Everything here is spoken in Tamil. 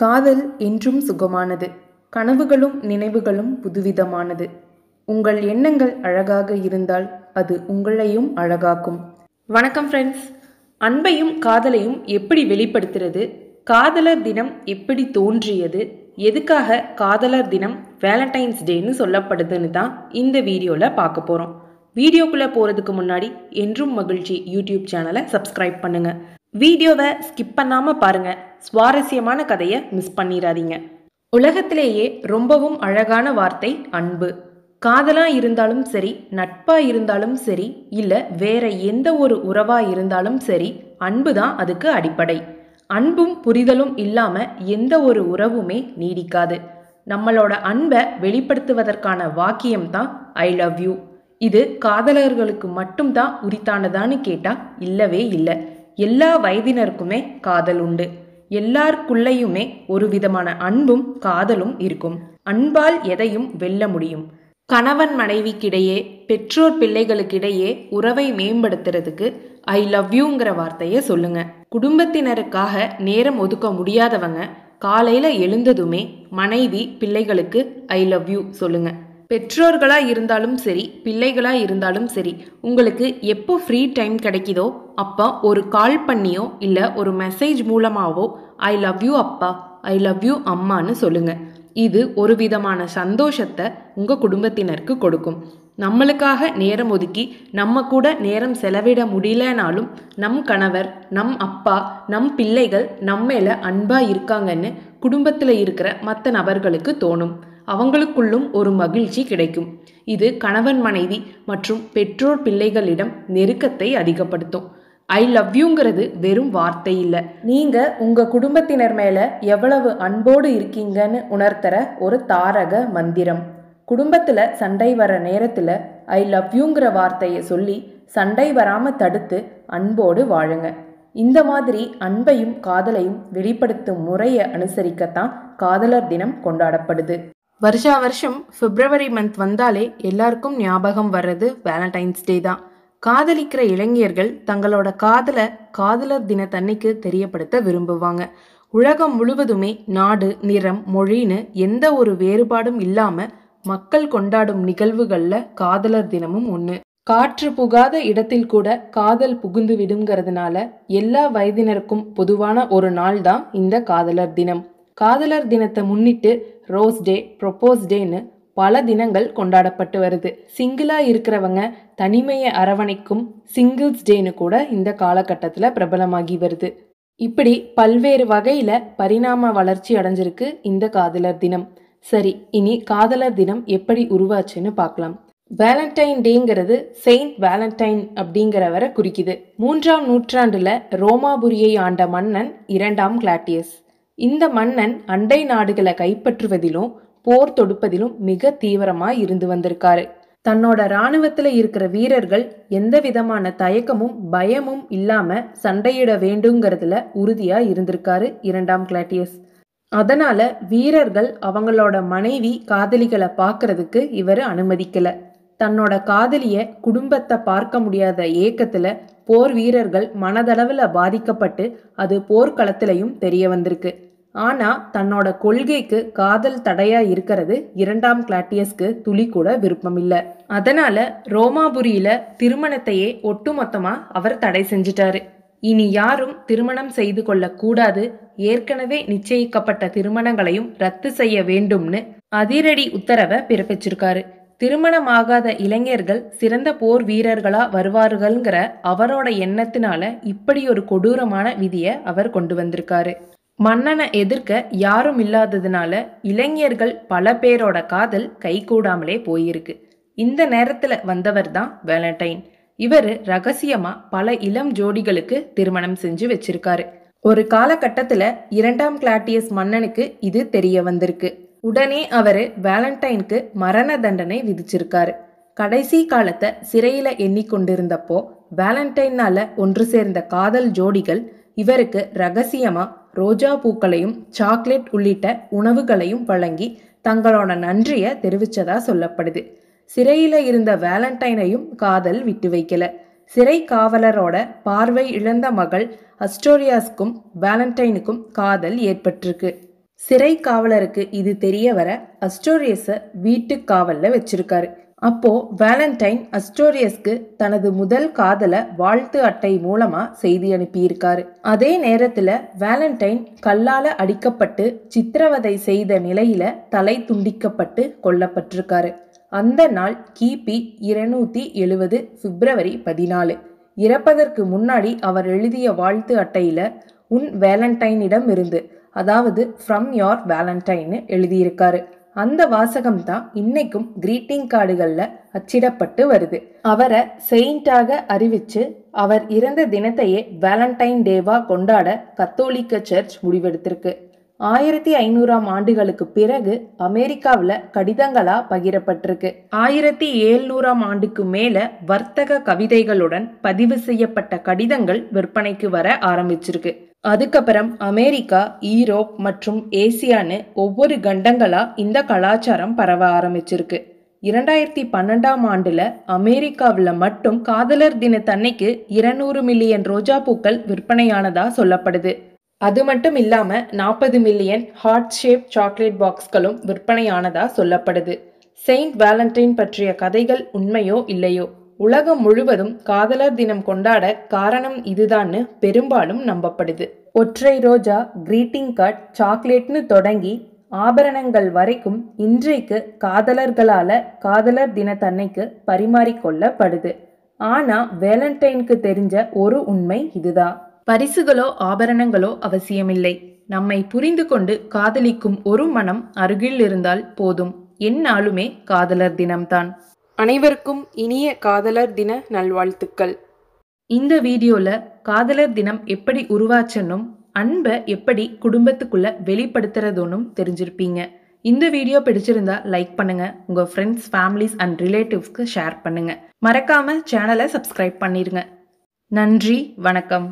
காதல் என்றும் சுகமானது கனவுகளும் நினைவுகளும் புதுவிதமானது உங்கள் எண்ணங்கள் அழகாக இருந்தால் அது உங்களையும் அழகாக்கும் வணக்கம் ஃப்ரெண்ட்ஸ் அன்பையும் காதலையும் எப்படி வெளிப்படுத்துறது காதலர் தினம் எப்படி தோன்றியது எதுக்காக காதலர் தினம் வேலண்டைன்ஸ் டேன்னு சொல்லப்படுதுன்னு தான் இந்த வீடியோவில் பார்க்க போகிறோம் வீடியோக்குள்ளே போகிறதுக்கு முன்னாடி என்றும் மகிழ்ச்சி யூடியூப் சேனலை சப்ஸ்கிரைப் பண்ணுங்கள் வீடியோவை ஸ்கிப் பண்ணாமல் பாருங்கள் சுவாரஸ்யமான கதையை மிஸ் பண்ணிடாதீங்க உலகத்திலேயே ரொம்பவும் அழகான வார்த்தை அன்பு காதலாக இருந்தாலும் சரி நட்பாக இருந்தாலும் சரி இல்லை வேற எந்த ஒரு உறவாக இருந்தாலும் சரி அன்பு தான் அதுக்கு அடிப்படை அன்பும் புரிதலும் இல்லாமல் எந்த ஒரு உறவுமே நீடிக்காது நம்மளோட அன்பை வெளிப்படுத்துவதற்கான வாக்கியம் தான் ஐ லவ் யூ இது காதலர்களுக்கு மட்டும்தான் உரித்தானதான்னு கேட்டால் இல்லவே இல்லை எல்லா வயதினருக்குமே காதல் உண்டு எல்லாருக்குள்ளேயுமே ஒரு விதமான அன்பும் காதலும் இருக்கும் அன்பால் எதையும் வெல்ல முடியும் கணவன் மனைவிக்கிடையே பெற்றோர் பிள்ளைகளுக்கிடையே உறவை மேம்படுத்துறதுக்கு ஐ லவ் யூங்கிற வார்த்தையை சொல்லுங்க குடும்பத்தினருக்காக நேரம் ஒதுக்க முடியாதவங்க காலையில் எழுந்ததுமே மனைவி பிள்ளைகளுக்கு ஐ லவ் யூ சொல்லுங்கள் பெற்றோர்களாக இருந்தாலும் சரி பிள்ளைகளாக இருந்தாலும் சரி உங்களுக்கு எப்போ ஃப்ரீ டைம் கிடைக்குதோ அப்போ ஒரு கால் பண்ணியோ இல்லை ஒரு மெசேஜ் மூலமாகவோ ஐ லவ் யூ அப்பா ஐ லவ் யூ அம்மான்னு சொல்லுங்கள் இது ஒரு விதமான சந்தோஷத்தை உங்கள் குடும்பத்தினருக்கு கொடுக்கும் நம்மளுக்காக நேரம் ஒதுக்கி நம்ம கூட நேரம் செலவிட முடியலனாலும் நம் கணவர் நம் அப்பா நம் பிள்ளைகள் நம்ம மேலே அன்பாக இருக்காங்கன்னு குடும்பத்தில் இருக்கிற மற்ற நபர்களுக்கு தோணும் அவங்களுக்குள்ளும் ஒரு மகிழ்ச்சி கிடைக்கும் இது கணவன் மனைவி மற்றும் பெற்றோர் பிள்ளைகளிடம் நெருக்கத்தை அதிகப்படுத்தும் ஐ லவ்யூங்கிறது வெறும் வார்த்தை இல்லை நீங்க உங்க குடும்பத்தினர் மேல எவ்வளவு அன்போடு இருக்கீங்கன்னு உணர்த்தற ஒரு தாரக மந்திரம் குடும்பத்துல சண்டை வர நேரத்துல ஐ லவ்யூங்கிற வார்த்தையை சொல்லி சண்டை வராம தடுத்து அன்போடு வாழுங்க இந்த மாதிரி அன்பையும் காதலையும் வெளிப்படுத்தும் முறையை அனுசரிக்கத்தான் காதலர் தினம் கொண்டாடப்படுது வருஷா வருஷம் பிப்ரவரி மந்த் வந்தாலே எல்லாருக்கும் ஞாபகம் வர்றது வேலண்டைன்ஸ் டே தான் காதலிக்கிற இளைஞர்கள் தங்களோட காதலை காதலர் தினத்தன்னைக்கு தெரியப்படுத்த விரும்புவாங்க உலகம் முழுவதுமே நாடு நிறம் மொழின்னு எந்த ஒரு வேறுபாடும் இல்லாமல் மக்கள் கொண்டாடும் நிகழ்வுகளில் காதலர் தினமும் ஒன்று காற்று புகாத இடத்தில் கூட காதல் புகுந்து விடுங்கிறதுனால எல்லா வயதினருக்கும் பொதுவான ஒரு நாள் தான் இந்த காதலர் தினம் காதலர் தினத்தை முன்னிட்டு ரோஸ் டே ப்ரொப்போஸ் டேன்னு பல தினங்கள் கொண்டாடப்பட்டு வருது சிங்கிளாக இருக்கிறவங்க தனிமையை அரவணைக்கும் சிங்கிள்ஸ் டேன்னு கூட இந்த காலகட்டத்தில் பிரபலமாகி வருது இப்படி பல்வேறு வகையில் பரிணாம வளர்ச்சி அடைஞ்சிருக்கு இந்த காதலர் தினம் சரி இனி காதலர் தினம் எப்படி உருவாச்சுன்னு பார்க்கலாம் வேலண்டைன் டேங்கிறது செயின்ட் வேலண்டைன் அப்படிங்கிறவரை குறிக்குது மூன்றாம் நூற்றாண்டுல ரோமாபுரியை ஆண்ட மன்னன் இரண்டாம் கிளாட்டியஸ் இந்த மன்னன் அண்டை நாடுகளை கைப்பற்றுவதிலும் போர் தொடுப்பதிலும் மிக தீவிரமாக இருந்து வந்திருக்காரு தன்னோட இராணுவத்தில் இருக்கிற வீரர்கள் எந்த விதமான தயக்கமும் பயமும் இல்லாம சண்டையிட வேண்டுங்கிறதுல உறுதியா இருந்திருக்காரு இரண்டாம் கிளாட்டியஸ் அதனால வீரர்கள் அவங்களோட மனைவி காதலிகளை பார்க்கறதுக்கு இவர் அனுமதிக்கல தன்னோட காதலிய குடும்பத்தை பார்க்க முடியாத ஏக்கத்துல போர் வீரர்கள் மனதளவில் பாதிக்கப்பட்டு அது போர்க்களத்திலையும் தெரிய வந்திருக்கு ஆனா தன்னோட கொள்கைக்கு காதல் தடையா இருக்கிறது இரண்டாம் கிளாட்டியஸ்க்கு துளி கூட விருப்பம் இல்ல அதனால ரோமாபுரியில திருமணத்தையே ஒட்டுமொத்தமா அவர் தடை செஞ்சிட்டாரு இனி யாரும் திருமணம் செய்து கொள்ளக்கூடாது ஏற்கனவே நிச்சயிக்கப்பட்ட திருமணங்களையும் ரத்து செய்ய வேண்டும்னு அதிரடி உத்தரவை பிறப்பிச்சிருக்காரு திருமணமாகாத இளைஞர்கள் சிறந்த போர் வீரர்களா வருவார்கள்ங்கிற அவரோட எண்ணத்தினால இப்படி ஒரு கொடூரமான விதியை அவர் கொண்டு வந்திருக்காரு மன்னனை எதிர்க்க யாரும் இல்லாததுனால இளைஞர்கள் பல பேரோட காதல் கைகூடாமலே போயிருக்கு இந்த நேரத்தில் வந்தவர் தான் வேலண்டைன் இவர் ரகசியமாக பல இளம் ஜோடிகளுக்கு திருமணம் செஞ்சு வச்சிருக்காரு ஒரு காலகட்டத்தில் இரண்டாம் கிளாட்டியஸ் மன்னனுக்கு இது தெரிய வந்திருக்கு உடனே அவர் வேலண்டைனுக்கு மரண தண்டனை விதிச்சிருக்காரு கடைசி காலத்தை சிறையில் எண்ணிக்கொண்டிருந்தப்போ வேலண்டைனால் ஒன்று சேர்ந்த காதல் ஜோடிகள் இவருக்கு ரகசியமாக ரோஜா பூக்களையும் சாக்லேட் உள்ளிட்ட உணவுகளையும் வழங்கி தங்களோட நன்றியை தெரிவித்ததா சொல்லப்படுது சிறையில் இருந்த வேலண்டைனையும் காதல் விட்டு வைக்கல சிறை காவலரோட பார்வை இழந்த மகள் அஸ்டோரியாஸ்க்கும் வேலண்டைனுக்கும் காதல் ஏற்பட்டிருக்கு சிறை காவலருக்கு இது தெரிய வர அஸ்டோரியஸை வீட்டு காவலில் வச்சிருக்காரு அப்போ வேலண்டைன் அஸ்டோரியஸ்க்கு தனது முதல் காதல வாழ்த்து அட்டை மூலமா செய்தி அனுப்பியிருக்காரு அதே நேரத்துல வேலண்டைன் கல்லால அடிக்கப்பட்டு சித்திரவதை செய்த நிலையில தலை துண்டிக்கப்பட்டு கொல்லப்பட்டிருக்காரு அந்த நாள் கிபி இருநூத்தி எழுவது பிப்ரவரி பதினாலு இறப்பதற்கு முன்னாடி அவர் எழுதிய வாழ்த்து அட்டையில உன் வேலண்டைனிடம் இருந்து அதாவது ஃப்ரம் யோர் வேலண்டைன்னு எழுதியிருக்காரு அந்த வாசகம் தான் இன்னைக்கும் கிரீட்டிங் கார்டுகளில் அச்சிடப்பட்டு வருது அவரை செயிண்டாக அறிவிச்சு அவர் இறந்த தினத்தையே வேலண்டைன் டேவா கொண்டாட கத்தோலிக்க சர்ச் முடிவெடுத்திருக்கு ஆயிரத்தி ஐநூறாம் ஆண்டுகளுக்கு பிறகு அமெரிக்காவில் கடிதங்களாக பகிரப்பட்டிருக்கு ஆயிரத்தி ஏழ்நூறாம் ஆண்டுக்கு மேலே வர்த்தக கவிதைகளுடன் பதிவு செய்யப்பட்ட கடிதங்கள் விற்பனைக்கு வர ஆரம்பிச்சிருக்கு அதுக்கப்புறம் அமெரிக்கா ஈரோப் மற்றும் ஏசியான்னு ஒவ்வொரு கண்டங்களா இந்த கலாச்சாரம் பரவ ஆரம்பிச்சிருக்கு இரண்டாயிரத்தி பன்னெண்டாம் ஆண்டுல அமெரிக்காவில் மட்டும் காதலர் தினத்தன்னைக்கு இருநூறு மில்லியன் ரோஜா பூக்கள் விற்பனையானதா சொல்லப்படுது அது மட்டும் இல்லாம நாற்பது மில்லியன் ஹார்ட் ஷேப் சாக்லேட் பாக்ஸ்களும் விற்பனையானதா சொல்லப்படுது செயின்ட் வேலண்டைன் பற்றிய கதைகள் உண்மையோ இல்லையோ உலகம் முழுவதும் காதலர் தினம் கொண்டாட காரணம் இதுதான்னு பெரும்பாலும் நம்பப்படுது ஒற்றை ரோஜா கிரீட்டிங் கார்டு சாக்லேட்னு தொடங்கி ஆபரணங்கள் வரைக்கும் இன்றைக்கு காதலர்களால காதலர் தினத்தன்னைக்கு பரிமாறிக்கொள்ளப்படுது ஆனா வேலண்டைனுக்கு தெரிஞ்ச ஒரு உண்மை இதுதான் பரிசுகளோ ஆபரணங்களோ அவசியமில்லை நம்மை புரிந்து கொண்டு காதலிக்கும் ஒரு மனம் அருகில் இருந்தால் போதும் என்னாலுமே காதலர் தினம்தான் அனைவருக்கும் இனிய காதலர் தின நல்வாழ்த்துக்கள் இந்த வீடியோவில் காதலர் தினம் எப்படி உருவாச்சனும் அன்பை எப்படி குடும்பத்துக்குள்ள வெளிப்படுத்துறதுன்னு தெரிஞ்சிருப்பீங்க இந்த வீடியோ பிடிச்சிருந்தா லைக் பண்ணுங்க உங்க ஃப்ரெண்ட்ஸ் ஃபேமிலிஸ் அண்ட் ரிலேட்டிவ்ஸ்க்கு ஷேர் பண்ணுங்க மறக்காம சேனலை சப்ஸ்கிரைப் பண்ணிருங்க நன்றி வணக்கம்